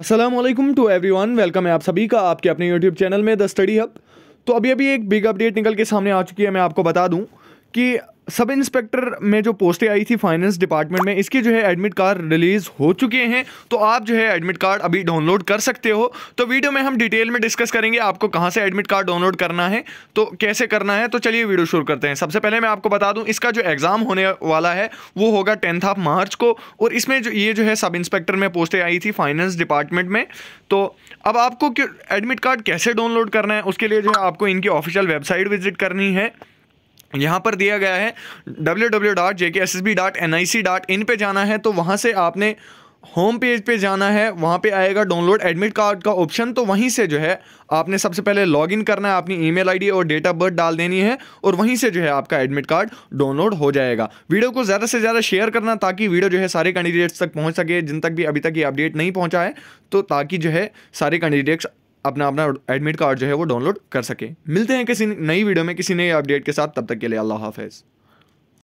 Aslam to everyone welcome है आप सभी का आपके अपने यूट्यूब चैनल में द स्टडी हब तो अभी अभी एक बिग अपडेट निकल के सामने आ चुकी है मैं आपको बता दूं कि सब इंस्पेक्टर में जो पोस्टें आई थी फाइनेंस डिपार्टमेंट में इसके जो है एडमिट कार्ड रिलीज़ हो चुके हैं तो आप जो है एडमिट कार्ड अभी डाउनलोड कर सकते हो तो वीडियो में हम डिटेल में डिस्कस करेंगे आपको कहाँ से एडमिट कार्ड डाउनलोड करना है तो कैसे करना है तो चलिए वीडियो शुरू करते हैं सबसे पहले मैं आपको बता दूँ इसका जो एग्ज़ाम होने वाला है वो होगा टेंथ ऑफ मार्च को और इसमें जो ये जो है सब इंस्पेक्टर में पोस्टें आई थी फाइनेंस डिपार्टमेंट में तो अब आपको एडमिट कार्ड कैसे डाउनलोड करना है उसके लिए जो है आपको इनकी ऑफिशियल वेबसाइट विजिट करनी है यहाँ पर दिया गया है W W dot J K S S B dot N I C dot in पर जाना है तो वहाँ से आपने होम पेज पे जाना है वहाँ पे आएगा डाउनलोड एडमिट कार्ड का ऑप्शन तो वहीं से जो है आपने सबसे पहले लॉगिन करना है अपनी ईमेल आईडी और डेट ऑफ बर्थ डाल देनी है और वहीं से जो है आपका एडमिट कार्ड डाउनलोड हो जाएगा वीडियो को ज़्यादा से ज़्यादा शेयर करना ताकि वीडियो जो है सारे कैंडिडेट्स तक पहुँच सके जिन तक भी अभी तक ये अपडेट नहीं पहुँचा है तो ताकि जो है सारे कैंडिडेट्स अपना अपना एडमिट कार्ड जो है वो डाउनलोड कर सके मिलते हैं किसी नई वीडियो में किसी नए अपडेट के साथ तब तक के लिए अल्लाह हाफिज़